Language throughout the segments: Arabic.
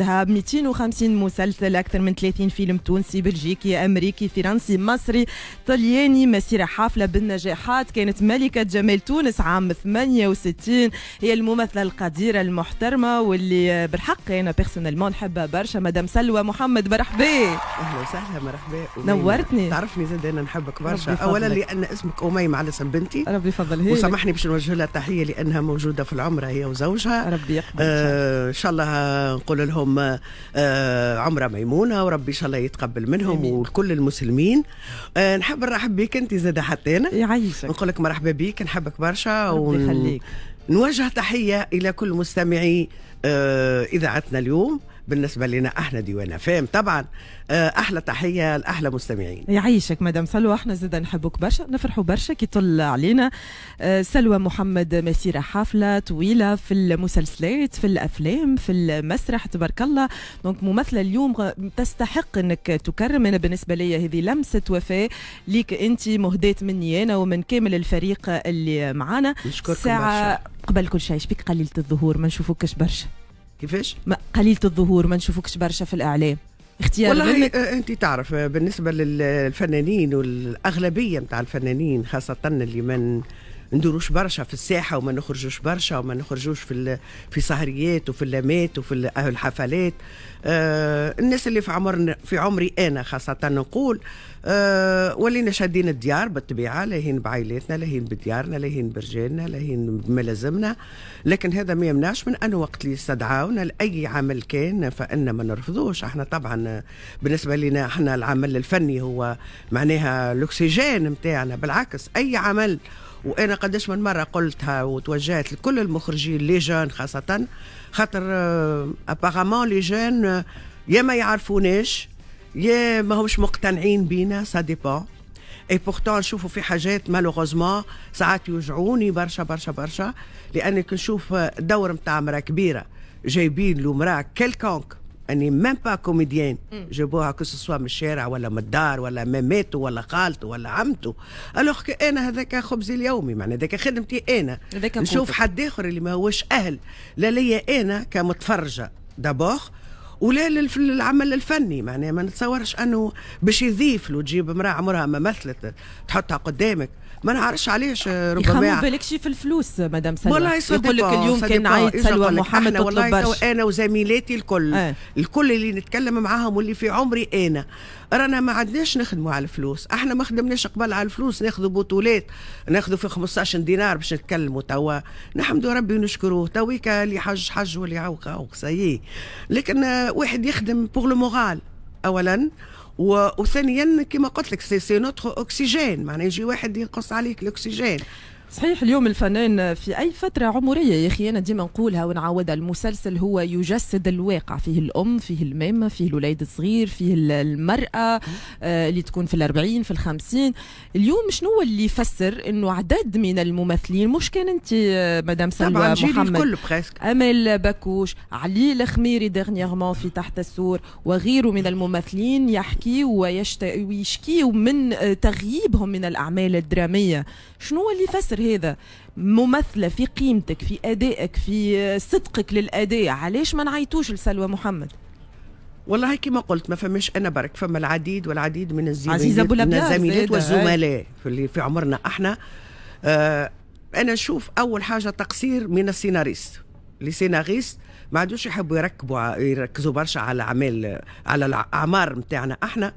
ذهب 250 مسلسل اكثر من 30 فيلم تونسي بلجيكي امريكي فرنسي مصري طلياني مسيره حافله بالنجاحات كانت ملكه جمال تونس عام 68 هي الممثله القديره المحترمه واللي بالحق انا بيرسونيلمون نحبها برشا مدام سلوى محمد مرحبا اهلا وسهلا مرحبا نورتني تعرفني زاد انا نحبك برشا اولا لان اسمك اميم على اسم بنتي ربي يفضل هي وسامحني باش نوجه لها تحيه لانها موجوده في العمره هي وزوجها ربي يقبل ان آه شاء الله نقول لهم لهم آه، عمره ميمونه وربي ان شاء الله يتقبل منهم وكل المسلمين آه، نحب نرحب بك انت زاد حتى انا يعيشك نقول لك مرحبا بك نحبك برشا ونوجه تحيه الى كل مستمعي آه، اذاعتنا اليوم بالنسبه لنا احنا ديوانه فاهم طبعا آه، احلى تحيه لاحلى مستمعين يعيشك مدام سلوى احنا زاد نحبوك برشا نفرحوا برشا كي طل علينا آه، سلوى محمد مسيره حافله طويله في المسلسلات في الافلام في المسرح تبارك الله دونك ممثله اليوم تستحق انك تكرم انا بالنسبه لي هذه لمسه وفاه ليك انت مهديت مني انا ومن كامل الفريق اللي معانا نشكركم ساعه برشا. قبل كل شيء شبيك قليله الظهور ما نشوفوكش برشا كيفاش؟ ما قليلة الظهور ما نشوفوكش برشا في الإعلام اختيار والله آه، انت تعرف آه، بالنسبه للفنانين والاغلبيه نتاع الفنانين خاصه اللي من ندوروش برشا في الساحه وما نخرجوش برشا وما نخرجوش في في سهريات وفي اللامات وفي الحفلات آه الناس اللي في عمرنا في عمري انا خاصه نقول آه ولينا شادين الديار بالطبيعه لاهين بعائلاتنا لاهين بديارنا لاهين برجالنا لاهين بما لازمنا لكن هذا ما يمنعش من انه وقت اللي استدعاونا لاي عمل كان فان ما نرفضوش احنا طبعا بالنسبه لنا احنا العمل الفني هو معناها الاكسجين نتاعنا بالعكس اي عمل وانا قداش من مره قلتها وتوجهت لكل المخرجين لي جون خاصه خاطر ابارامون آه، لي جون آه، يا ما يعرفوناش يا ما همش مقتنعين بينا سا ديبون اي بورتون نشوفوا في حاجات مالوغوزمون ساعات يوجعوني برشا برشا برشا لانك نشوف دور نتاع مراه كبيره جايبين له كيلكونك اني ميم با كوميديان جابوها كو سوا من الشارع ولا من الدار ولا ماماته ولا خالته ولا عمته الوغ كو انا هذاك خبزي اليومي معناها هذاك خدمتي انا نشوف حد اخر اللي ما هوش اهل لا ليا انا كمتفرجه دابوغ ولا للعمل الفني معناها ما نتصورش انه باش يضيف له تجيب امراه عمرها ما مثلت تحطها قدامك ما نعرفش علاش آه، ربما يخمم بالكش في الفلوس مدام سلوى والله يقول لك اليوم كان عيط سلوى محمد والله برشا انا وزميلاتي الكل اه. الكل اللي نتكلم معاهم واللي في عمري انا رانا ما عدناش نخدموا على الفلوس احنا ما خدمناش قبل على الفلوس ناخذوا بطولات ناخذوا في 15 دينار باش نتكلموا توا نحمد ربي ونشكروه تويك اللي حج حج واللي عوق عوق سيي لكن آه، واحد يخدم بوغ لو مورال اولا وثانيا كما قلت لك سي نوتخ اوكسجين معناها يجي واحد ينقص عليك الاكسجين صحيح اليوم الفنان في اي فتره عمريه يا اخي انا ديما نقولها ونعاودها المسلسل هو يجسد الواقع فيه الام فيه المامه فيه الوليد الصغير فيه المراه آه، اللي تكون في الأربعين في الخمسين اليوم شنو اللي يفسر انه عدد من الممثلين مش كان انت آه، مدام سلوى محمد الكل بريسك امل بكوش علي الخميري ديرنييرمون في تحت السور وغيره من الممثلين يحكيوا ويشكي من آه، تغييبهم من الاعمال الدراميه شنو اللي يفسر هذا ممثله في قيمتك في ادائك في صدقك للاداء علاش ما نعيطوش لسلوى محمد والله كما قلت ما فماش انا برك فما العديد والعديد من الزميلات والزملاء اللي في عمرنا احنا آه انا نشوف اول حاجه تقصير من السيناريست لي سيناريست ما عادوش يحبوا يركبوا يركزوا برشا على اعمال على الاعمار نتاعنا احنا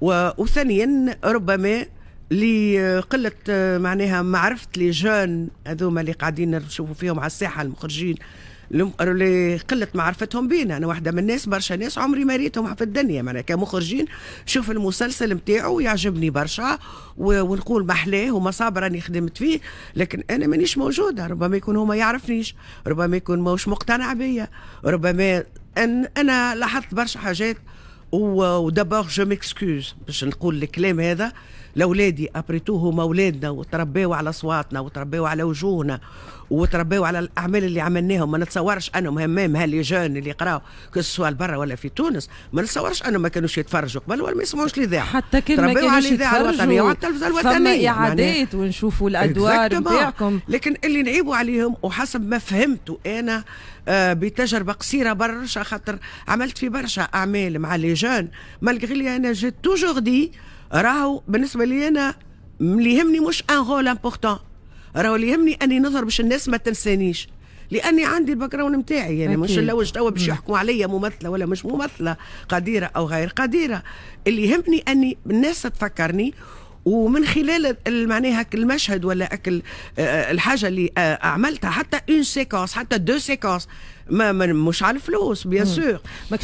وثانيا ربما لقلة آه، معناها معرفة لي جون هذوما اللي قاعدين نشوفوا فيهم على الساحة المخرجين لقلة معرفتهم بينا أنا واحدة من الناس برشا ناس عمري ما ريتهم في الدنيا معناها كمخرجين شوف المسلسل نتاعو يعجبني برشا ونقول محلاه وما صابر راني خدمت فيه لكن أنا مانيش موجودة ربما يكون هو ما يعرفنيش ربما يكون ماهوش مقتنع بيا ربما أن أنا لاحظت برشا حاجات ودابور جو ميكسكوز باش نقول الكلام هذا لاولادي ابريتوهم اولادنا وتربيوا على اصواتنا وتربيوا على وجوهنا وتربيوا على الاعمال اللي عملناهم ما نتصورش انهم همام هاللي جون اللي يقراوا كسوا برا ولا في تونس ما نتصورش انهم ما كانوش يتفرجوا قبل ولا ما يسمعوش الاذاعه حتى كان ما كانوش يتفرجوا الوطنيه وعلى يعني التلفزه الوطنيه اعادات ونشوفوا الادوار نتاعكم لكن اللي نعيبوا عليهم وحسب ما فهمت انا آه، بتجربه قصيره برشا خاطر عملت في برشا اعمال مع لي جون مالغري انا جيت توجور دي راهو بالنسبه لي انا اللي يهمني مش ان رول امبورتون راهو اللي يهمني اني نظهر باش الناس ما تنسانيش لاني عندي الباكراون نتاعي يعني مش اللوج توا باش يحكموا عليا ممثله ولا مش ممثله قديره او غير قديره اللي يهمني اني الناس تفكرني ومن خلال معناها المشهد ولا اكل آه، آه، الحاجه اللي آه، عملتها حتى اون سيكونس حتى دو سيكونس ما مش على الفلوس بيان سور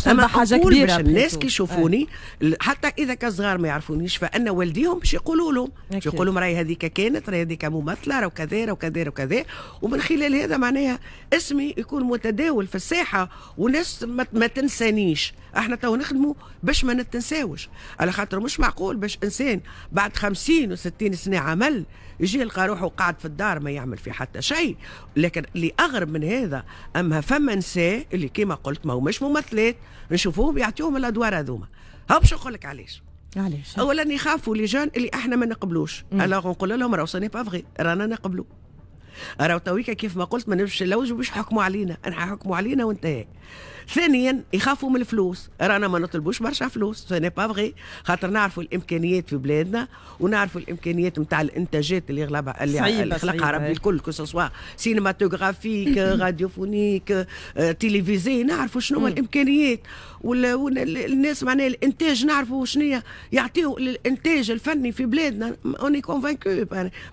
اما حاجه كبيره الناس كي يشوفوني آه. حتى اذا كان صغار ما يعرفونيش فان والديهم باش يقولوا لهم باش يقولوا لهم راهي هذيك كانت راهي هذيك ممثله راهو كذا راهو كذا راهو كذا ومن خلال هذا معناها اسمي يكون متداول في الساحه والناس ما, ما تنسانيش احنا تو نخدموا باش ما نتنساوش على خاطر مش معقول باش انسان بعد 50 و60 سنه عمل يجي يلقى روحه قاعد في الدار ما يعمل في حتى شيء لكن اللي اغرب من هذا اما فما نساء اللي كما قلت ما هماش ممثلات نشوفوه بيعطيهم الادوار هذوما هاو باش نقول لك علاش علاش اولا يخافوا لي جون اللي احنا ما نقبلوش الوغ نقول لهم راهو سوني با فغي رانا نقبلوا راهو تويكا كيف ما قلت ما نمشي نلوج باش يحكموا علينا حكموا علينا وانتهى ثانيا يخافوا من الفلوس رانا ما نطلبوش برشا فلوس سي با فغي خاطر نعرفوا الامكانيات في بلادنا ونعرفوا الامكانيات نتاع الانتاجات اللي غلبها اللي, خلقها ربي الكل كو سينماتوغرافيك راديوفونيك تيليفيزي نعرفوا شنو هما الامكانيات والناس معناها الانتاج نعرفوا شنو هي يعطيوا الانتاج الفني في بلادنا اوني كونفانكو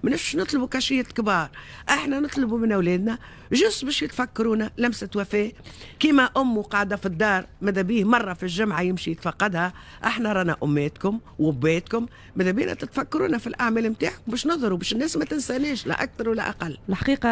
ماناش نطلبوا كاشيات كبار احنا نطلبوا من اولادنا جس باش يتفكرونا لمسة وفاة كيما أمه قاعدة في الدار ماذا بيه مرة في الجمعة يمشي يتفقدها احنا رانا أماتكم وباتكم ماذا بينا تتفكرونا في الأعمال نتاعكم باش نظروا باش الناس ما تنساناش لا أكثر ولا أقل الحقيقة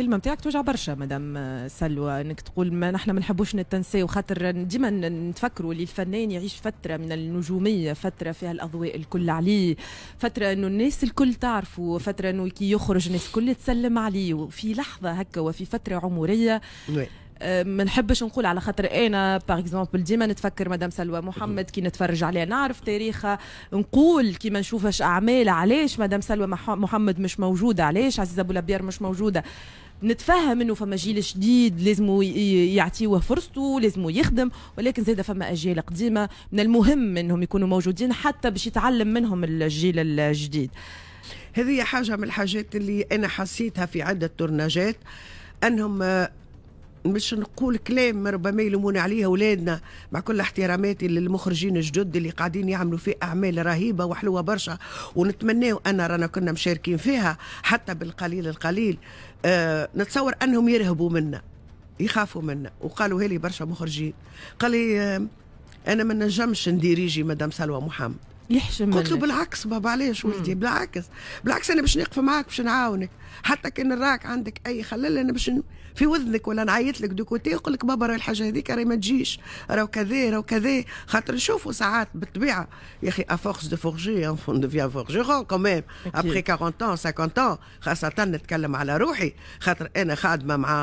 الكلمه نتاعك توجع برشا مدام سلوى انك تقول ما نحن ما نحبوش نتنساو خاطر ديما نتفكروا اللي الفنان يعيش فتره من النجوميه فتره فيها الاضواء الكل عليه فتره انه الناس الكل تعرفه فتره انه كي يخرج الناس الكل تسلم عليه وفي لحظه هكا وفي فتره عمريه آه، ما نحبش نقول على خاطر انا باغ اكزومبل ديما نتفكر مدام سلوى محمد كي نتفرج عليها نعرف تاريخها نقول كي ما نشوفش اعمال علاش مدام سلوى محمد مش موجوده علاش عزيزه ابو لبيار مش موجوده نتفهم انه فما جيل جديد لازم يعطيوه فرصته لازم يخدم ولكن زاد فما اجيال قديمه من المهم انهم يكونوا موجودين حتى باش يتعلم منهم الجيل الجديد هذه حاجه من الحاجات اللي انا حسيتها في عده تورناجات انهم مش نقول كلام ربما يلومون عليه اولادنا مع كل احتراماتي للمخرجين الجدد اللي قاعدين يعملوا فيه اعمال رهيبه وحلوه برشا ونتمناو انا رانا كنا مشاركين فيها حتى بالقليل القليل أه نتصور انهم يرهبوا منا يخافوا منا وقالوا هلي برشا مخرجين قال لي أه انا ما نجمش نديريجي مدام سلوى محمد يحشم قلت له بالعكس بابا علاش ولدي بالعكس بالعكس انا باش نقف معاك باش نعاونك حتى كان راك عندك اي خلل انا باش في وذنك ولا نعيط لك دوكوتي يقول لك بابا راهي الحاجه هذيك راهي ما تجيش راهو كذا راهو كذا خاطر نشوفوا ساعات بالطبيعه يا اخي افورس دو فورجي اون ديفيان فورجيرون كوميم ابخي 40 ans 50 ans خاصه نتكلم على روحي خاطر انا خادمه مع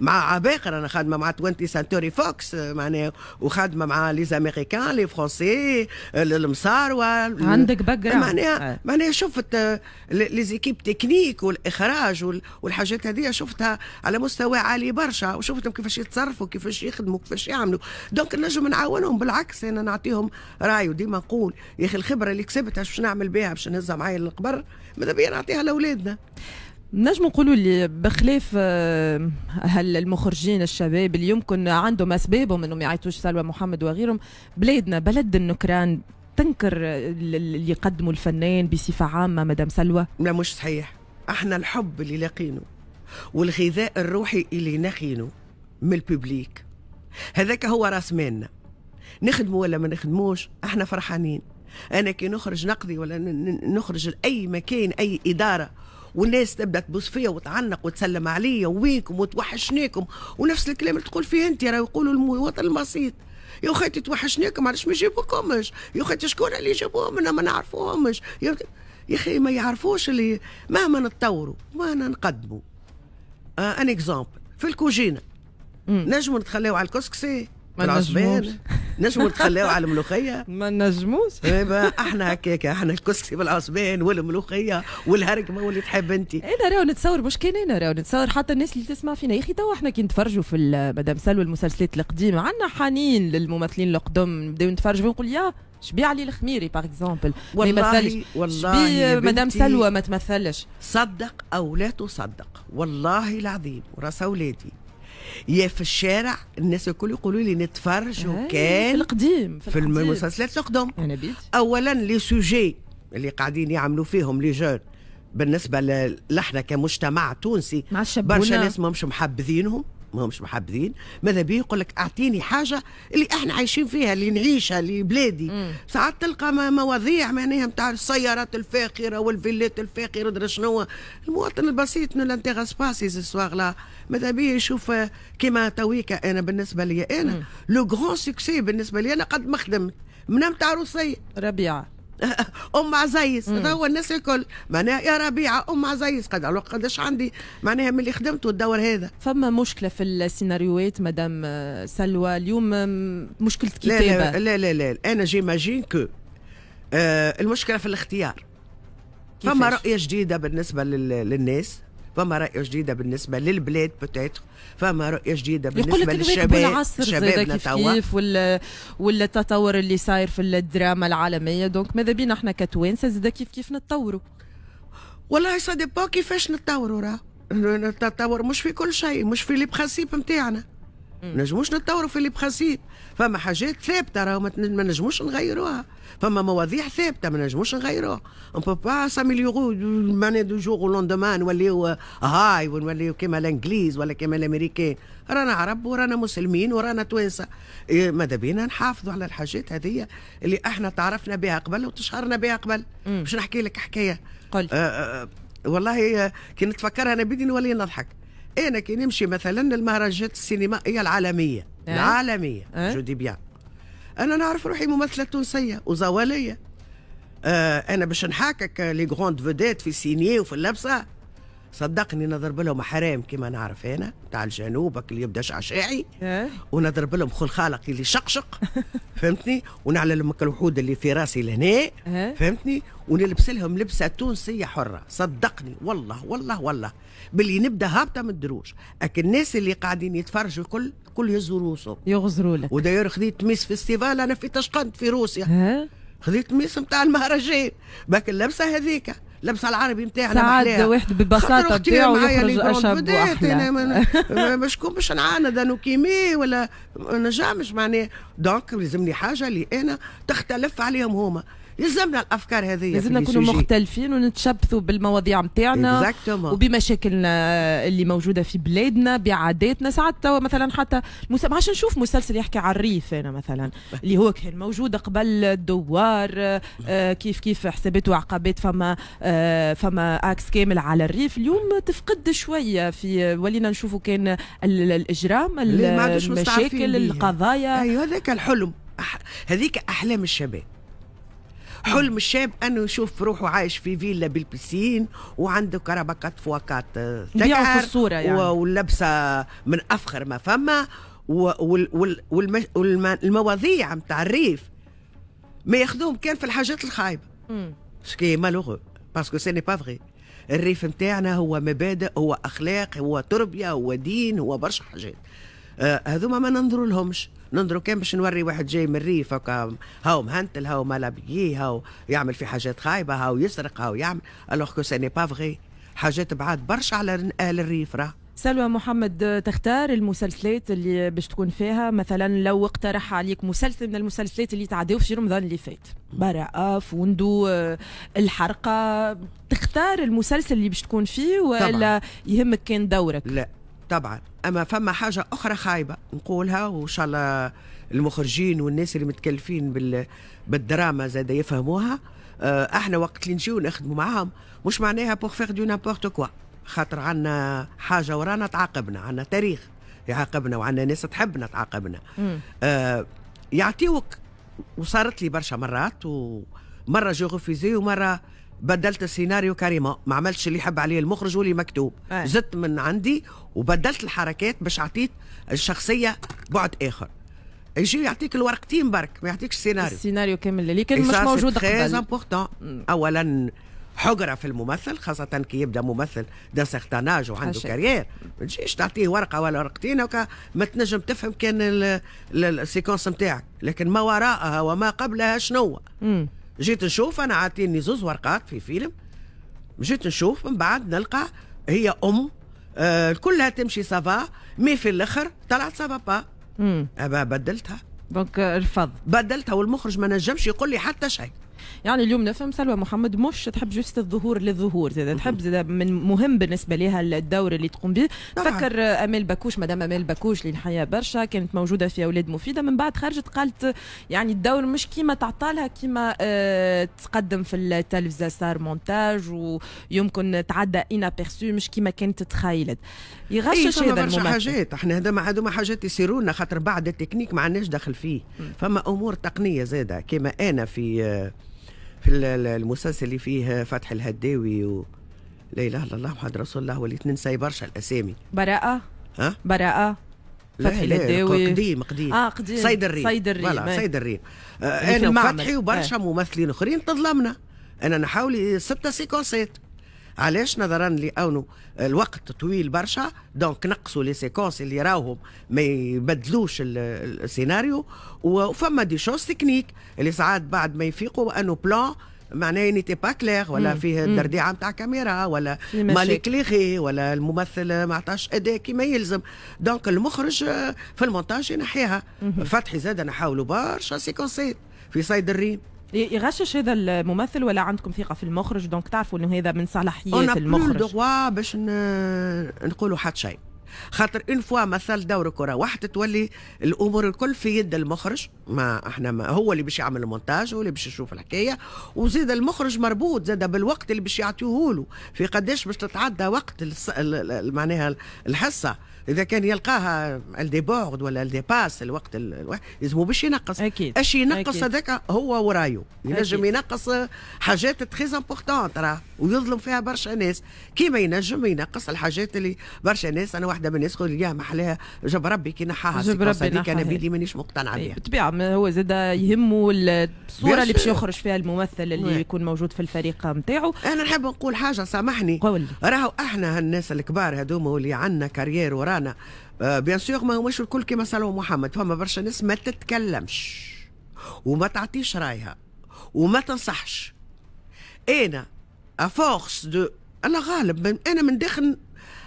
مع عباقر أنا خادمة مع 20 سنتوري فوكس معناها وخادمة مع لي زاميريكان لي فرونسي المصاروة عندك جراوند معناها معناها شفت لي زيكيب تكنيك والإخراج والحاجات هذه شفتها على مستوى عالي برشا وشفتهم كيفاش يتصرفوا كيفاش يخدموا كيفاش يعملوا دونك نجم نعاونهم بالعكس أنا نعطيهم راي وديما نقول يا أخي الخبرة اللي كسبتها باش نعمل بها باش نهزها معايا للقبر ماذا بيا نعطيها لأولادنا نجم نقولوا اللي بخلاف هل آه، المخرجين الشباب اللي يمكن عندهم اسبابهم انهم يعيطوش سلوى محمد وغيرهم بلادنا بلد النكران تنكر اللي يقدموا الفنان بصفه عامه مدام سلوى لا مش صحيح احنا الحب اللي لقينه والغذاء الروحي اللي ناخينه من الببليك هذاك هو راس مالنا نخدموا ولا ما نخدموش احنا فرحانين انا كي نخرج نقضي ولا نخرج لاي مكان اي اداره والناس تبدا تبص فيا وتعنق وتسلم عليا ويكم وتوحشناكم ونفس الكلام اللي تقول فيه انت راه يقولوا الوطن البسيط يا خيتي توحشناكم علاش ما يجيبوكمش يا خيتي شكون اللي جابوهم انا ما نعرفوهمش يا اخي ما يعرفوش اللي مهما نتطوروا مهما نقدموا ان آه، اكزومبل في الكوجينه نجموا نتخلاو على الكسكسي نجموش نجموا نتخلاو على الملوخيه ما نجموش احنا هكاك احنا الكسكسي بالعصبان والملوخيه والهركمه واللي تحب انت انا إيه، راهو نتصور مش كان انا راهو نتصور حتى الناس اللي تسمع فينا يا اخي تو احنا كي نتفرجوا في مدام سلوى المسلسلات القديمه عندنا حنين للممثلين القدم نبداو نتفرجوا ونقول يا شبي علي الخميري باغ اكزومبل ما يمثلش والله مدام سلوى ما تمثلش صدق او لا تصدق والله العظيم وراس اولادي يا في الشارع الناس الكل يقولوا لي نتفرج وكان في القديم في, في المسلسلات القدم اولا لي سوجي اللي قاعدين يعملوا فيهم لي جون بالنسبه لحنا كمجتمع تونسي برشا ناس مش محبذينهم ما همش محبذين ماذا بيه يقول لك اعطيني حاجه اللي احنا عايشين فيها اللي نعيشها اللي بلادي ساعات تلقى مواضيع معناها نتاع السيارات الفاخره والفيلات الفاخره ودرا شنو المواطن البسيط نو لانتيغاس با سي لا ماذا بيه يشوف كيما تويكا انا بالنسبه لي انا لو غران سوكسي بالنسبه لي انا قد ما خدمت من نتاع روسي ربيعه ام عزيز هو الناس الكل معناها يا ربيعه ام عزيز قد على قداش عندي معناها من اللي خدمته الدور هذا فما مشكله في السيناريوهات مدام سلوى اليوم مشكله كتابه لا لا لا, لا, لا. انا جيماجين كو آه المشكله في الاختيار فما رؤيه جديده بالنسبه للناس فما رؤيه جديده بالنسبه للبلاد بتاتر فما رؤيه جديده بالنسبه للشباب العصر شبابنا كيف كيف ولا ولا التطور اللي صاير في الدراما العالميه دونك ماذا بينا احنا كتوانسه زاد كيف كيف نتطوروا والله سا با كيفاش نتطوروا راه التطور مش في كل شيء مش في لي برانسيب نتاعنا ما نجموش نتطوروا في اللي بخاسيب فما حاجات ثابته راهو ما نجموش نغيروها فما مواضيع ثابته ما نجموش نغيروها اون بو با ساميليورو ماني دو جور ولوندوما نوليو آه، هاي ونوليو كيما الانجليز ولا كيما الامريكان رانا عرب ورانا مسلمين ورانا توانسه إيه، ماذا بينا نحافظوا على الحاجات هذه اللي احنا تعرفنا بها قبل وتشهرنا بها قبل باش نحكي لك حكايه قل. آه آه, آه، والله آه، كي نتفكرها انا بدي نولي نضحك انا كي نمشي مثلا المهرجانات السينمائيه العالميه أه؟ العالميه أه؟ جودي بيان انا نعرف روحي ممثله تونسيه وزواليه آه انا باش نحاكك لي غروند فيديت في سينيه وفي اللبسه صدقني نضرب لهم حرام كما نعرف انا تاع الجنوبك اللي يبدا شعشاعي إيه. ونضرب لهم خل خالق اللي شقشق فهمتني ونعلى لهم الوحود اللي في راسي لهنا إيه. فهمتني ونلبس لهم لبسه تونسيه حره صدقني والله والله والله باللي نبدا هابطه من الدروج لكن الناس اللي قاعدين يتفرجوا الكل الكل يهزوا روسهم يغزروا لك وداير خذيت ميس فيستيفال انا في تشقنت في روسيا إيه. خذيت ميس نتاع المهرجان باك اللبسه هذيك لبسه العربي نتاعها سعد واحد ببساطه نتاعو يخرج اشب واحلى باش كون باش نعاند انا كيمي ولا نجمش معناه دونك لازمني حاجه اللي انا تختلف عليهم هما لازمنا الافكار هذه لازمنا نكونوا مختلفين ونتشبثوا بالمواضيع نتاعنا وبمشاكلنا اللي موجوده في بلادنا بعاداتنا ساعات مثلا حتى ما عادش نشوف مسلسل يحكي على الريف انا مثلا اللي هو كان موجود قبل الدوار آه كيف كيف حسابات وعقبات فما آه فما اكس كامل على الريف اليوم تفقد شويه في ولينا نشوفوا كان الاجرام المشاكل القضايا ايوه هذاك الحلم هذيك احلام الشباب حلم الشاب انه يشوف روحه عايش في فيلا بالبسين وعنده كهرباء 4 فوا 4 في الصوره يعني ولبسه من افخر ما فما والمواضيع نتاع الريف ما ياخذوهم كان في الحاجات الخايبه سكي مالوغو باسكو سي ني با فغي الريف نتاعنا هو مبادئ هو اخلاق هو تربيه هو دين هو برشا حاجات آه هذوما ما ننظر لهمش ننظروا كان باش نوري واحد جاي من الريف هكا هاو مهنتل هاو مالابيي هاو يعمل في حاجات خايبه هاو يسرق هاو يعمل الوغ كو سي با فغي حاجات بعاد برشا على اهل الريف راه سلوى محمد تختار المسلسلات اللي باش تكون فيها مثلا لو اقترح عليك مسلسل من المسلسلات اللي تعداو في رمضان اللي فات براءة فوندو آه، الحرقة تختار المسلسل اللي باش تكون فيه ولا طبعا. يهمك كان دورك لا طبعا اما فما حاجه اخرى خايبه نقولها وان شاء الله المخرجين والناس اللي متكلفين بال... بالدراما زاد يفهموها آه، احنا وقت اللي نجيو نخدموا معاهم مش معناها بور فيغ دو نابورت كوا خاطر عندنا حاجه ورانا تعاقبنا عندنا تاريخ يعاقبنا وعندنا ناس تحبنا تعاقبنا آه يعطيوك وصارت لي برشا مرات ومره جو غفيزي ومره بدلت السيناريو كريمه ما عملتش اللي يحب عليه المخرج واللي مكتوب أيه. زدت من عندي وبدلت الحركات باش اعطيت الشخصيه بعد اخر يجي يعطيك الورقتين برك ما يعطيكش السيناريو السيناريو كامل اللي كان مش موجود قبل اولا حقره في الممثل خاصه كي يبدا ممثل دا سيغتاناج وعنده كارير ما تجيش تعطيه ورقه ولا ورقتين وكا ما تنجم تفهم كان السيكونس نتاعك لكن ما وراءها وما قبلها شنو جيت نشوف انا عاطيني زوز ورقات في فيلم جيت نشوف من بعد نلقى هي ام آه كلها تمشي سافا مي في الاخر طلعت سافا با ابا بدلتها دونك رفض آه، بدلتها والمخرج ما نجمش يقول لي حتى شيء يعني اليوم نفهم سلوى محمد مش تحب جست الظهور للظهور زاد تحب زاد من مهم بالنسبه لها الدور اللي تقوم به تفكر امال باكوش مدام امال باكوش اللي نحيا برشا كانت موجوده في اولاد مفيده من بعد خرجت قالت يعني الدور مش كيما تعطالها كيما أه تقدم في التلفزه صار مونتاج ويمكن تعدى انا مش كيما كانت تخيلت يغشش إيه، هذا برشا حاجات احنا هذا ما هذوما حاجات يصيروا خاطر بعد التكنيك ما عندناش دخل فيه فما امور تقنيه زاده كما انا في آه، في المسلسل اللي فيه فتح الهداوي و... لا اله الا الله محمد رسول الله وليت ننسى برشا الاسامي براءة ها براءة فتحي الهداوي قديم قديم اه قديم صيد الريم صيد الريم فوالا صيد إيه. الريم آه انا فتحي وبرشا إيه. ممثلين اخرين تظلمنا انا نحاول ستة سيكونسات علاش نظرا لانه الوقت طويل برشا دونك نقصوا لي سيكونس اللي راهم ما يبدلوش السيناريو وفما دي شوز تكنيك اللي ساعات بعد ما يفيقوا انه بلان معناه نيتي با كلير ولا فيه الدرديعه نتاع كاميرا ولا مالي كليغي ولا الممثل ما عطاش اداء كما يلزم دونك المخرج في المونتاج ينحيها فتحي زاد نحاولوا برشا سيكونسي في صيد الريم يغشش هذا الممثل ولا عندكم ثقه في المخرج دونك تعرفوا انه هذا من صلاحيات المخرج اون باش نقولوا حتى شيء خاطر اون فوا مثل دور كره واحد تولي الامور الكل في يد المخرج ما احنا ما هو اللي باش يعمل المونتاج هو اللي باش يشوف الحكايه وزيد المخرج مربوط زاد بالوقت اللي باش يعطيه له في قداش باش تتعدى وقت معناها الحصه اذا كان يلقاها الديبورد ولا الديباس الوقت الواحد لازمو باش ينقص اكيد اش ينقص هذاك هو ورايو ينجم ينقص حاجات تري امبورتونت راه ويظلم فيها برشا ناس كيما ينجم ينقص الحاجات اللي برشا ناس انا واحده من الناس تقول لي محلاها جاب ربي كي نحاها جاب ربي نحاها انا بيدي مانيش مقتنعه طيب، بها بالطبيعه هو زاد يهمه الصوره اللي باش يخرج فيها الممثل اللي مم. يكون موجود في الفريق نتاعو انا نحب نقول حاجه سامحني قول راهو احنا هالناس الكبار هذوما واللي عندنا كارير ورا تاعنا آه، بيان سور ما هماش الكل كيما سالو محمد فما برشا ناس ما تتكلمش وما تعطيش رايها وما تنصحش انا افورس دو انا غالب من انا من داخل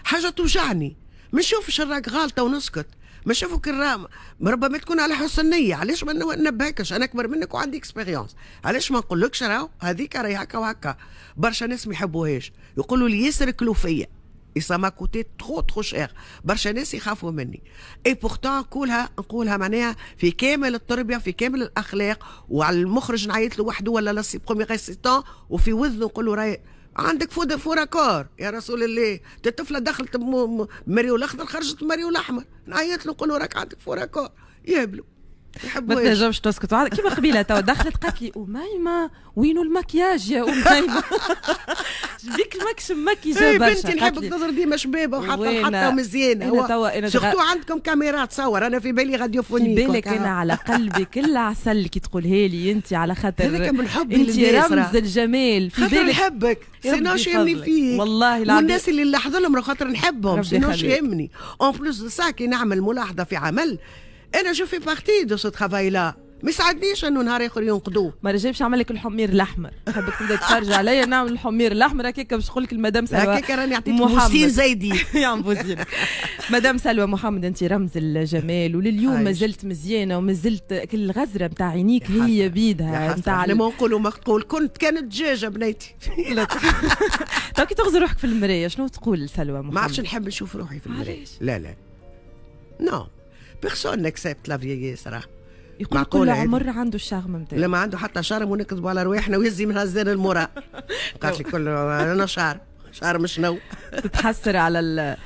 حاجه توجعني ما نشوفش الراك غالطه ونسكت ما نشوفو كرام ربما تكون على حسن نيه علاش ما نبهكش انا اكبر منك وعندي اكسبيريونس علاش ما نقولكش راهو هذيك راهي هكا وهكا برشا ناس ما يحبوهاش يقولوا لي ياسر كلوفيه اي سا ما كوتي ترو ترو شير برشا ناس يخافوا مني اي بورتون نقولها نقولها معناها في كامل التربيه في كامل الاخلاق وعلى المخرج نعيط له وحده ولا لا برومي ريسيتون وفي وذنه نقول له راهي عندك فود فوراكور يا رسول الله الطفله دخلت مريول اخضر خرجت مريول احمر نعيط له نقول له راك عندك فوراكور يهبلوا ما تنجمش تسكت كيما قبيله توا دخلت قالت لي اميمه وينو المكياج يا اميمه بيك ماكش مكي جا برشا بنتي نحبك تظهر ديما شبابه وحاطه محطه مزيانه انا توا انا سورتو عندكم كاميرا تصور انا في بالي راديوفونيك في بالك انا آه. على قلبي كل عسل كي تقولها لي انت على خاطر هذاك من حبي انت رمز الجمال في بالك نحبك سينو شو يهمني فيك والله العظيم والناس اللي نلاحظ لهم خاطر نحبهم سينو شو يهمني اون بلوس سا كي نعمل ملاحظه في عمل انا جو في بارتي دو سو ترافاي لا ما يساعدنيش انه نهار اخر ينقدوه ما رجبش عمل لك الحمير الاحمر حبك تبدا تفرج عليا نعمل الحمير الاحمر هكاك باش نقول لك المدام سلوى هكاك راني عطيت زايدي زايدين عم بوسين مدام سلوى محمد انت رمز الجمال ولليوم ما زلت مزيانه وما زلت الغزره نتاع عينيك هي بيدها نتاع لما وما تقول كنت كانت دجاجه بنيتي تو كي تغزر روحك في المرايه شنو تقول سلوى محمد ما عادش نحب نشوف روحي في المرايه لا لا نو نعم. بيرسون اكسبت لا فييس راه يقول كل عمر عنده الشغم نتاعو لما عنده حتى شارم ونكذبوا على رواحنا ويزي من هزان المرا قالت لي كل انا شعر شعر مش نو تتحسر على ال...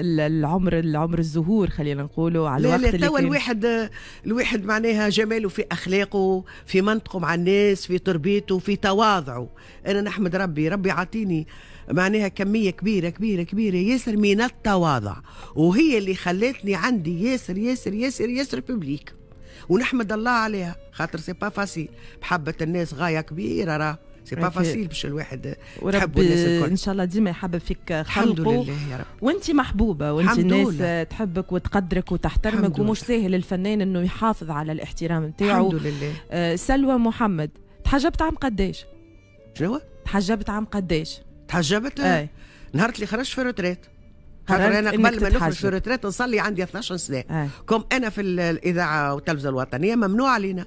العمر العمر الزهور خلينا نقولوا على الوقت لا لا توا الواحد الواحد معناها جماله في اخلاقه في منطقه مع الناس في تربيته في تواضعه انا نحمد ربي ربي عطيني معناها كميه كبيره كبيره كبيره ياسر من التواضع وهي اللي خلاتني عندي ياسر ياسر ياسر ياسر ببليك ونحمد الله عليها خاطر سي با فاسيل محبه الناس غايه كبيره راه سي با فاسيل باش الواحد تحب الناس الكل ان شاء الله ديما يحب فيك خلقه الحمد لله يا رب وانت محبوبه وانت الناس لله. تحبك وتقدرك وتحترمك ومش ساهل الفنان انه يحافظ على الاحترام نتاعو الحمد لله آه سلوى محمد تحجبت عام قداش؟ شنو؟ تحجبت عام قداش؟ تحجبت؟ اي نهار اللي خرجت في روتريت خاطر انا قبل ما نخرج في روتريت نصلي عندي 12 سنه أي. كوم انا في الاذاعه والتلفزه الوطنيه ممنوع علينا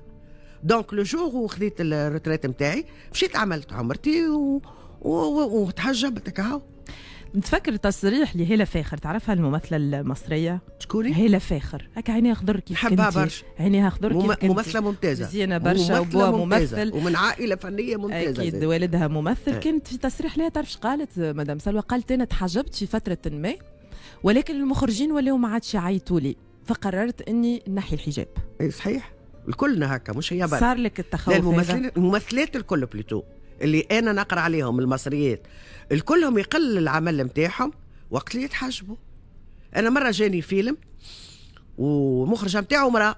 دونك لو جور وخذيت الروتريت نتاعي مشيت عملت عمرتي و... و... و... وتحجبت هكا نتفكر تصريح هيلا فاخر تعرفها الممثله المصريه شكوري هيلا فاخر هكا عينيها خضر كيف حبها برشا عينيها خضر كيف كنتي ممثله ممتازه مزيانه برشا وممثلة ممثل ومن عائله فنيه ممتازه اكيد والدها ممثل هي. إيه. كانت في تصريح لها تعرف قالت مدام سلوى قالت انا تحجبت في فتره ما ولكن المخرجين ولاو ما عادش يعيطوا لي فقررت اني نحي الحجاب إيه، صحيح الكلنا هكا مش هي بس صار لك التخوف الممثلات الكل بليتو اللي انا نقرا عليهم المصريات الكلهم يقل العمل نتاعهم وقت اللي يتحجبوا انا مره جاني فيلم ومخرجه نتاعو مراه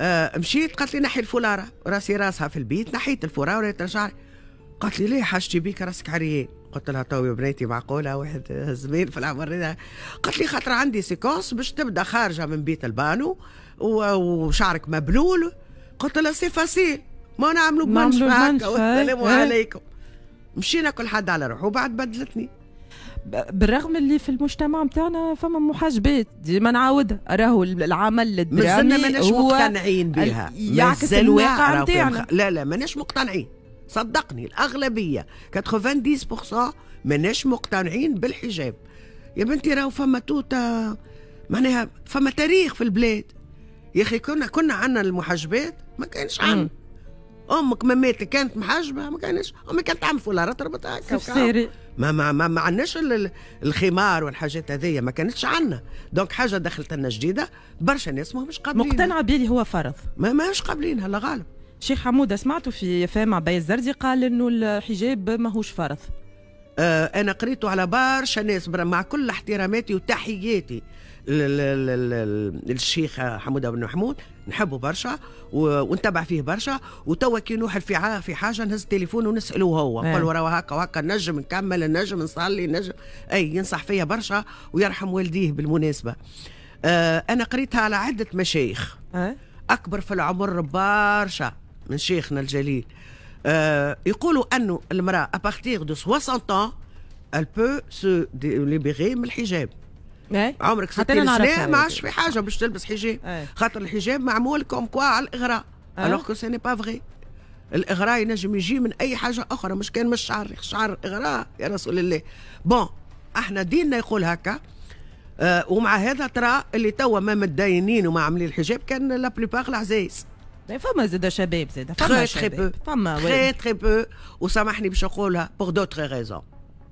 آه مشيت قالت لي نحي الفولاره راسي راسها في البيت نحيت الفوره وريت شعري قالت لي ليه حاجتي بيك راسك عريان قلت لها تو يا معقوله واحد زميل في العمر قالت لي خاطر عندي سيكونس باش تبدا خارجه من بيت البانو وشعرك مبلول قلت لها سي فاسيل ما نعملوا بمنش معاك والسلام عليكم مشينا كل حد على روحه وبعد بدلتني بالرغم اللي في المجتمع نتاعنا فما محجبات ديما نعاودها راهو العمل الدرامي مازلنا هو مقتنعين بها يعكس الواقع نتاعنا لا لا ماناش مقتنعين صدقني الاغلبيه 90% ماناش مقتنعين بالحجاب يا بنتي راهو فما توتا معناها فما تاريخ في البلاد يا اخي كنا كنا عندنا المحاجبات ما كانش عندنا امك ما ماتت كانت محجبه ما كانش امي كانت تعمل فولارات تربطها هكا ما ما ما, ما عندناش الخمار والحاجات هذيا ما كانتش عندنا دونك حاجه دخلت لنا جديده برشا ناس مش قابلين مقتنعه بلي هو فرض ما ماهوش قابلين هلا غالب شيخ حموده سمعته في فام عباية الزردي قال انه الحجاب ماهوش فرض آه انا قريته على برشا ناس مع كل احتراماتي وتحياتي الشيخ حموده بن محمود نحبه برشا ونتبع فيه برشا وتوا كي نروح في في حاجه نهز التليفون ونساله هو إيه. نقول وراه هكا وهكا نجم نكمل نجم نصلي نجم اي ينصح فيا برشا ويرحم والديه بالمناسبه آه انا قريتها على عده مشايخ إيه. اكبر في العمر برشا من شيخنا الجليل آه يقولوا انه المراه ابارتيغ دو 60 ans elle peut se libérer من الحجاب ايه عمرك 60 سنه ما عادش في حاجه باش تلبس حجاب ايه؟ خاطر الحجاب معمول كوم كوا على الاغراء ايه؟ الوغ كو سي ني با فغي الاغراء ينجم يجي من اي حاجه اخرى مش كان مش شعر شعر اغراء يا رسول الله بون احنا ديننا يقول هكا آه ومع هذا ترى اللي توا ما متدينين وما عاملين الحجاب كان لا بلوبار العزايز فما زاد شباب زاد فما شباب فما تخي تخي بو وسامحني باش نقولها بوغ دوتخي ريزون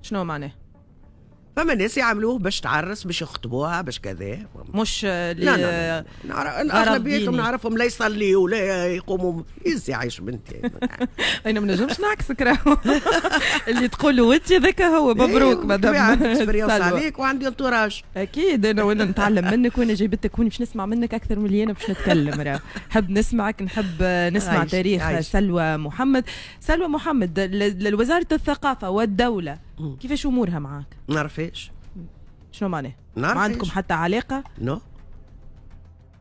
شنو معناه؟ فما ناس يعملوه باش تعرس باش يخطبوها باش كذا مش لا لا, نعرف اغلبيتهم نعرفهم لا يصليوا ولا يقوموا يزي عايش بنتي انا ما نجمش نعكسك راهو اللي تقول له انت ذاك هو إيه، مبروك مدام اكسبيريونس عليك وعندي انتوراج اكيد انا وانا نتعلم منك وانا جايبتك وين باش نسمع منك اكثر من اللي انا باش نتكلم راهو نحب نسمعك نحب نسمع تاريخ سلوى محمد سلوى محمد لوزاره الثقافه والدوله كيفاش امورها معاك؟ ما نعرفهاش شنو معناه؟ ما عندكم حتى علاقه؟ نو no.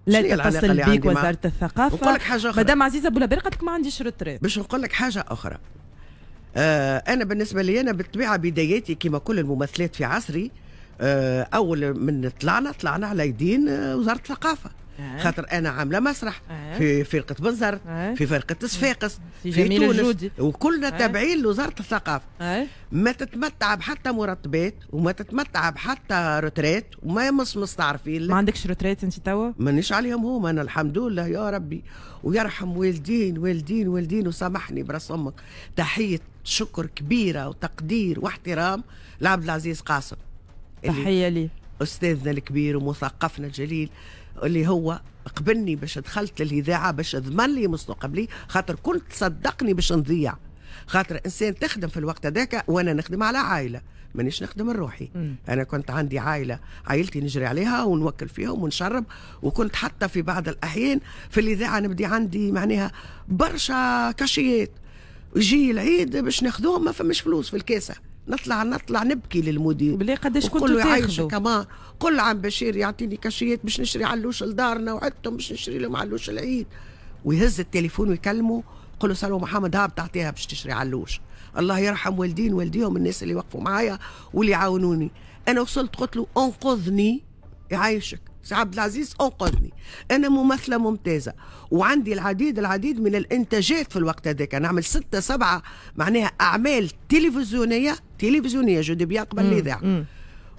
لا تتصل بيك وزاره الثقافه نقول لك حاجه اخرى مدام عزيزه بولابير قالت لك ما عنديش رتريت باش نقول لك حاجه اخرى آه انا بالنسبه لي انا بالطبيعه بداياتي كما كل الممثلات في عصري آه اول من طلعنا طلعنا على يدين آه، وزاره الثقافه إيه. خاطر انا عامله مسرح إيه. في فرقه بنزرت إيه. في فرقه صفاقس في تونس وكلنا تابعين لوزاره الثقافه ما تتمتع بحتى مرتبات وما تتمتع بحتى روتريت وما مش مستعرفين ما عندكش روتريت انت توا مانيش عليهم هما انا الحمد لله يا ربي ويرحم والدين والدين والدين وسامحني براس امك تحيه شكر كبيره وتقدير واحترام لعبد العزيز قاسم تحيه ليه استاذنا الكبير ومثقفنا الجليل اللي هو قبلني باش دخلت للاذاعه باش اضمن لي مستقبلي خاطر كنت صدقني باش نضيع خاطر انسان تخدم في الوقت هذاك وانا نخدم على عائله مانيش نخدم روحي انا كنت عندي عائله عائلتي نجري عليها ونوكل فيهم ونشرب وكنت حتى في بعض الاحيان في الاذاعه نبدي عندي معناها برشا كاشيات يجي العيد باش ناخذوهم ما فماش فلوس في الكاسه نطلع نطلع نبكي للمدير بلي قداش كنتوا تاخذوا كمان كل عام بشير يعطيني كاشيات باش نشري علوش لدارنا وعدتهم باش نشري لهم علوش العيد ويهز التليفون ويكلمه يقول له سلام محمد هاب تعطيها باش تشري علوش الله يرحم والدين والديهم الناس اللي وقفوا معايا واللي عاونوني انا وصلت قلت له انقذني يعيشك سي عبد العزيز انقذني انا ممثله ممتازه وعندي العديد العديد من الانتاجات في الوقت هذاك نعمل ستة سبعة معناها اعمال تلفزيونيه تلفزيونيه جو دي بيان قبل الاذاعه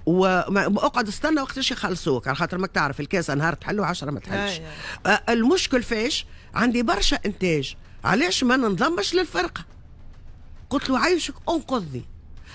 واقعد استنى وقتاش يخلصوك على خاطر ما تعرف الكاسه نهار تحلو عشرة ما تحلش أه، المشكل فاش عندي برشا انتاج علاش ما ننضمش للفرقه قلت له عايشك انقذني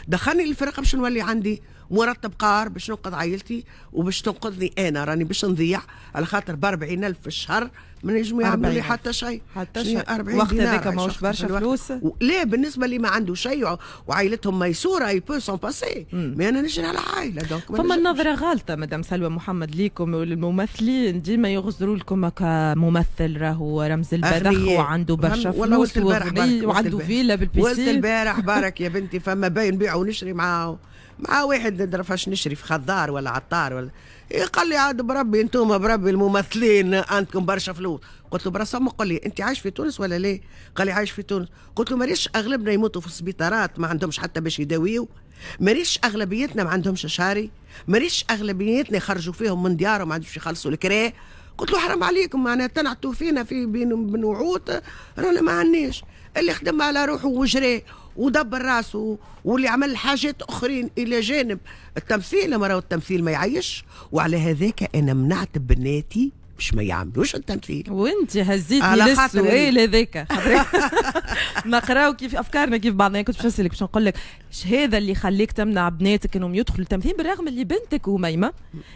دخلني للفرقه باش نولي عندي مرتب قار باش ننقذ عائلتي وباش تنقذني انا راني باش نضيع على خاطر ب 40000 في الشهر ما نجم يعملوا لي حتى شيء حتى شيء 40 وقت هذاك ماهوش برشا فلوس لا بالنسبه لي ما عنده شيء وعائلتهم ميسوره اي بو سون باسي مي انا نجري على العائله دونك فما نظره غالطه مدام سلوى محمد ليكم وللممثلين ديما يغزروا لكم كممثل راهو رمز البذخ وعنده برشا فلوس وعنده فيلا بالبيسين قلت البارح بارك يا بنتي فما باين بيع ونشري معاه مع واحد فاش نشري في خضار ولا عطار ولا قال لي عاد بربي انتم بربي الممثلين عندكم برشا فلوس قلت له برسم قال لي انت عايش في تونس ولا ليه قال لي عايش في تونس قلت له ماريش اغلبنا يموتوا في السبيطارات ما عندهمش حتى باش يداويو ماريش اغلبيتنا ما عندهمش شاري ماريش اغلبيتنا يخرجوا فيهم من ديارهم ما عندهمش يخلصوا الكراه قلت له حرام عليكم معناها تنعتوا فينا في بين بنوعوت رانا ما عناش اللي خدم على روحه وجراه ودبر راسه واللي عمل حاجات اخرين الى جانب التمثيل مرة التمثيل ما يعيش وعلى هذاك انا منعت بناتي باش ما يعملوش التمثيل وانت هزيتني السؤال هذاك نقراو كيف افكارنا كيف بعضنا كنت باش نسالك باش نقول لك اش هذا اللي خليك تمنع بناتك انهم يدخلوا التمثيل بالرغم اللي بنتك وميمه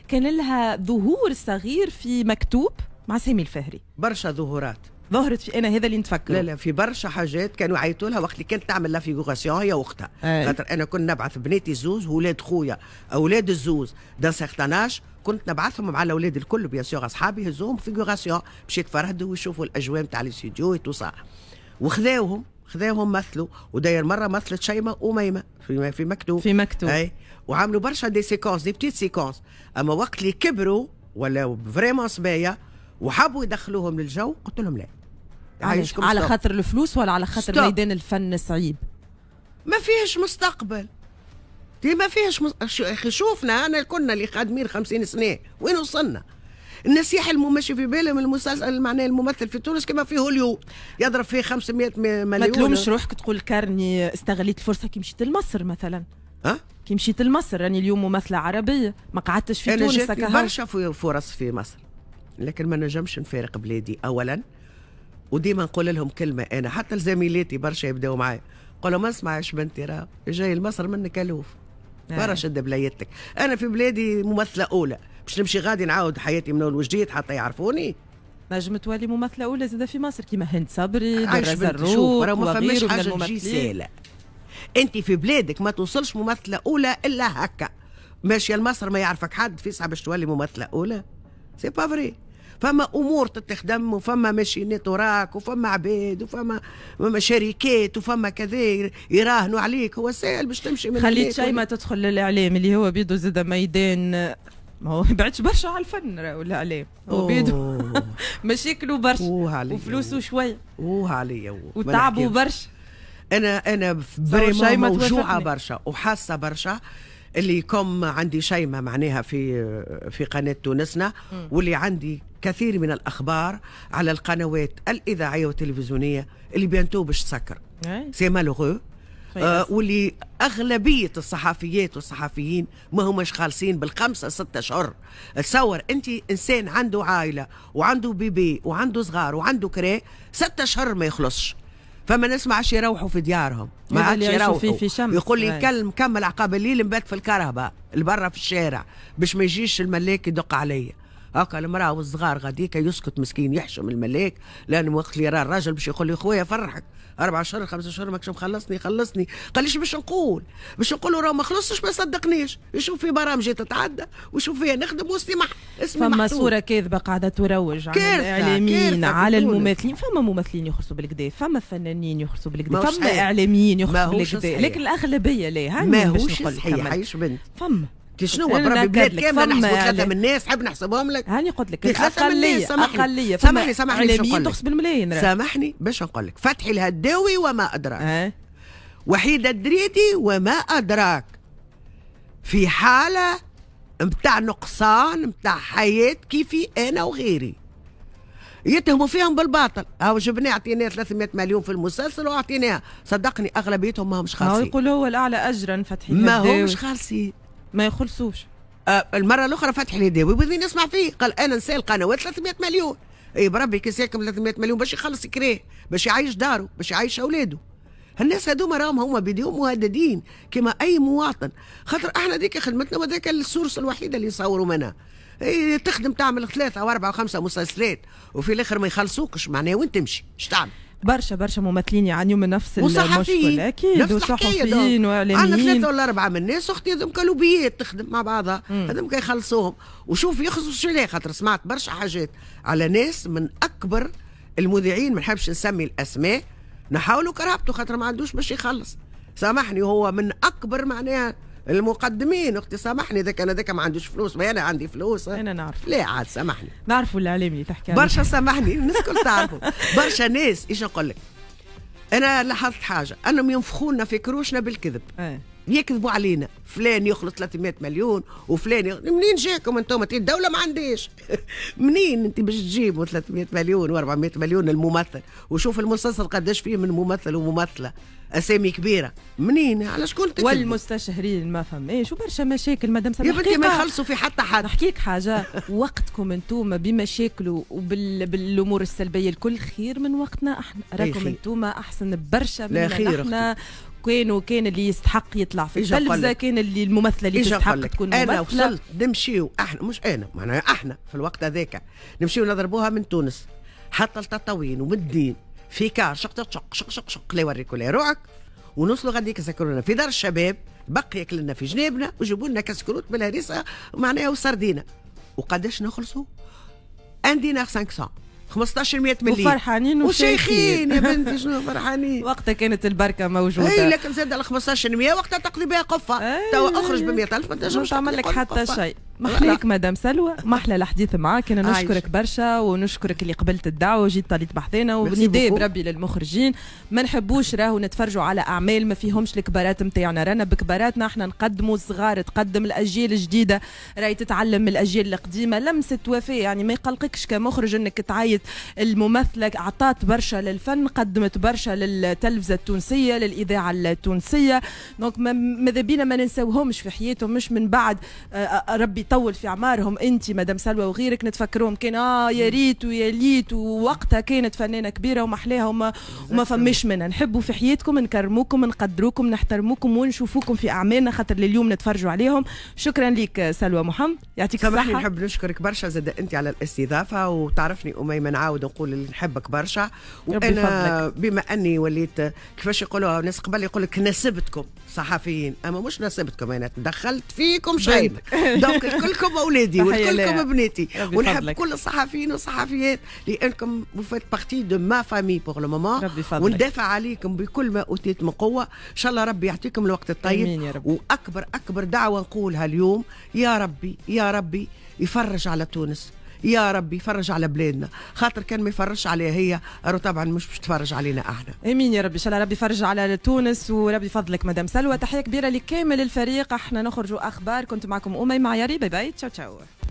كان لها ظهور صغير في مكتوب مع سامي الفهري برشا ظهورات ظهرت في انا هذا اللي نتفكر لا لا في برشا حاجات كانوا يعيطوا لها وقت اللي كانت تعمل لا فيغوراسيون هي وقتها آه. خاطر انا كنت نبعث بناتي زوز وولاد خويا اولاد الزوز دان سيغتاناج كنت نبعثهم مع الاولاد الكل بيان سيغ اصحابي هزوهم فيغوراسيون باش يتفرهدوا ويشوفوا الاجواء نتاع الاستوديو وتوصا وخذاوهم خذاوهم مثلوا وداير مره مثلت شيماء وميمه في في مكتوب في مكتوب اي وعملوا برشا دي سيكونس دي بتيت سيكونس اما وقت اللي كبروا ولا فريمون صبايا وحبوا يدخلوهم للجو قلت لهم لا يعني عايشكم على خاطر الفلوس ولا على خاطر ميدان الفن صعيب ما فيهش مستقبل دي ما فيهش مس... اخي شوفنا انا كنا اللي خادمين 50 سنه وين وصلنا النسيح الممشي في بالهم المسلسل معناه الممثل في تونس كما في هوليو يضرب فيه 500 مليون ما تلومش روحك تقول كارني استغليت الفرصه كي مشيت لمصر مثلا ها كي مشيت لمصر راني يعني اليوم ممثله عربيه ما قعدتش في تونس انا جاتني برشا فرص في مصر لكن ما نجمش نفارق بلادي اولا وديما نقول لهم كلمه انا حتى لزميلاتي برشا يبداو معايا نقول لهم اسمعش بنتي راه جاي لمصر منك الوف آه. برا شد بلايتك انا في بلادي ممثله اولى باش نمشي غادي نعاود حياتي من اول وجديد حتى يعرفوني نجم تولي ممثله اولى زاده في مصر كيما هند صبري درا الروح راه ما فماش حاجه تجي سهله انت في بلادك ما توصلش ممثله اولى الا هكا ماشيه لمصر ما يعرفك حد صعب باش تولي ممثله اولى سي با فري فما امور تتخدم وفما ماشينات وراك وفما عباد وفما فما شركات وفما كذا يراهنوا عليك هو سهل باش تمشي من خليت شيء ما تدخل للاعلام اللي هو بيدو زاد ميدان ما هو بعدش برشا على الفن والاعلام هو بيدو مشاكله برشا وفلوسه شوي اوه عليا وتعبه برشا انا انا بريمون موجوعه برشا وحاسه برشا اللي كم عندي شيمه معناها في في قناه تونسنا واللي عندي كثير من الأخبار على القنوات الإذاعية والتلفزيونية اللي بينتو باش تسكر سي مالوغو واللي أغلبية الصحفيات والصحفيين ما هماش خالصين بالخمسة ستة أشهر تصور أنت إنسان عنده عائلة وعنده بيبي وعنده صغار وعنده كري ستة أشهر ما يخلصش فما نسمعش يروحوا في ديارهم ما عادش يروحوا في, في شمس يقول لي طيب. كلم كمل عقاب الليل نبات في الكهرباء البرة في الشارع باش ما يجيش الملاك يدق عليا هكا المراه والصغار غاديك يسكت مسكين يحشم الملاك لان وقت اللي راه الراجل باش يقول لي خويا فرحك اربع شهور خمسة شهور ماكش مخلصني خلصني قال ليش باش نقول باش نقول راه ما خلصتش ما صدقنيش يشوف في برامجي تتعدى ويشوف فيها نخدم وسطي مح اسمي فما محطوط. صوره كاذبه قاعده تروج على كارثة الاعلاميين على الممثلين فما ممثلين يخرسوا بالكدا فما فنانين يخرسوا بالكدا فما اعلاميين يخرسوا بالكدا لكن الاغلبيه لا ما هوش صحيح عايش بنت فما شنو هو بربي بلاد كامله نحسبوا ثلاثه من الناس حب نحسبهم لك هاني قلت لك اقليه اقليه سامحني سامحني اعلاميين تخص بالملايين سامحني باش نقول لك فتحي الهداوي وما ادراك وحيد الدريدي وما ادراك في حاله متاع نقصان متاع حياه كيفي انا وغيري يتهموا فيهم بالباطل هاو جبنا اعطيناه 300 مليون في المسلسل واعطيناها صدقني اغلبيتهم ماهمش خالصين هو يقول هو الاعلى اجرا فتحي ما همش خالصين ما يخلصوش آه المره الاخرى فتحي الهداوي وبدي نسمع فيه قال انا نسال القنوات 300 مليون اي بربي كي ساكن 300 مليون باش يخلص كراه باش يعيش داره باش يعيش اولاده الناس هذوما راهم هما بيديهم مهددين كما اي مواطن خاطر احنا ديك خدمتنا وذاك السورس الوحيده اللي يصوروا منها إي تخدم تعمل ثلاثه واربعه وخمسه مسلسلات وفي الاخر ما يخلصوكش معناها وين تمشي اش تعمل برشا برشا ممثلين يعانيوا من نفس المشكلة أكيد وصحفيين وإعلاميين عندنا ثلاثة ولا أربعة من الناس أختي هذوم كلوبيات تخدم مع بعضها هذوم يخلصوهم وشوف يخلصوا شنو خاطر سمعت برشا حاجات على ناس من أكبر المذيعين ما نحبش نسمي الأسماء نحاولوا كرهبته خاطر ما عندوش باش يخلص سامحني هو من أكبر معناها المقدمين اختي سامحني اذا كان هذاك ما عندوش فلوس ما انا عندي فلوس انا نعرف لا عاد سامحني نعرفوا العلامه اللي تحكي برشا سامحني الناس الكل تعرفوا برشا ناس ايش نقول لك انا لاحظت حاجه انهم ينفخونا في كروشنا بالكذب إيه. يكذبوا علينا فلان يخلص 300 مليون وفلان يخلص... منين جاكم انتم الدوله ما عندهاش منين انت باش تجيبوا 300 مليون و400 مليون الممثل وشوف المسلسل قداش فيه من ممثل وممثله اسامي كبيره منين على شكون والمستشهرين ما فماش وبرشا مشاكل مادام يا بنتي ما يخلصوا في حتى حد نحكيك حاجه وقتكم انتم بمشاكله وبالامور السلبيه الكل خير من وقتنا احنا راكم انتم احسن برشا من احنا كان وكان اللي يستحق يطلع في التلفزه كان اللي الممثله اللي تستحق تكون انا وصلت نمشيو احنا مش انا معناها احنا في الوقت هذاك نمشيو نضربوها من تونس حتى لتطاوين ومن الدين في كار شق شق شق شق شق لا يوريكوا لا روعك ونوصلوا غادي كسكرونا في دار الشباب بقي لنا في جنابنا وجيبوا لنا كسكروت بالهريسه معناها وسردينه وقداش نخلصوا ان دينار 500 15 100 مليم وفرحانين وشيخين يا بنتي شنو فرحانين وقتها كانت البركه موجوده اي لكن زاد على 15 100 وقتها تقضي بها قفه توا اخرج ب 100000 ما تنجمش تعمل لك حتى شيء محليك مدام سلوى محلى الحديث معاك انا نشكرك برشا ونشكرك اللي قبلت الدعوه وجيت طليت بحثينا ونداء بربي للمخرجين ما نحبوش راهو نتفرجوا على اعمال ما فيهمش الكبارات نتاعنا رانا بكباراتنا احنا نقدموا الصغار تقدم الاجيال الجديده راهي تتعلم من الاجيال القديمه لمسه وفاه يعني ما يقلقكش كمخرج انك تعيط الممثله اعطات برشا للفن قدمت برشا للتلفزه التونسيه للاذاعه التونسيه دونك ماذا بينا ما ننساوهمش في حياتهم مش من بعد آه، آه، ربي يطول في اعمارهم انت مدام سلوى وغيرك نتفكرهم كان اه يا ريت ويا ليت ووقتها كانت فنانه كبيره ومحلاها آه، وما, وما فماش منها نحبوا في حياتكم نكرموكم نقدروكم نحترموكم ونشوفوكم في اعمالنا خاطر اليوم نتفرجوا عليهم شكرا لك آه، سلوى محمد يعطيك الصحه نحب نشكرك برشا زاد انت على الاستضافه وتعرفني اميمه نعاود نقول نحبك برشا وانا بما اني وليت كيفاش يقولوا الناس قبل يقول لك نسبتكم صحفيين اما مش نسبت كمان دخلت فيكم شيء طيب. دونك كلكم اولادي وكلكم بناتي ونحب كل الصحفيين والصحفيات لانكم فات بارتي دو ما فامي بور لو مومون وندافع عليكم بكل ما اوتيت من قوه ان شاء الله ربي يعطيكم الوقت الطيب يا ربي. واكبر اكبر دعوه نقولها اليوم يا ربي يا ربي يفرج على تونس يا ربي فرج على بلادنا خاطر كان ما يفرجش عليها هي رو طبعا مش باش تفرج علينا احنا امين يا ربي ان شاء الله ربي يفرج على تونس وربي يفضلك مدام سلوى تحيه كبيره لكامل الفريق احنا نخرجوا اخبار كنت معكم امي معياري باي باي تشاو تشاو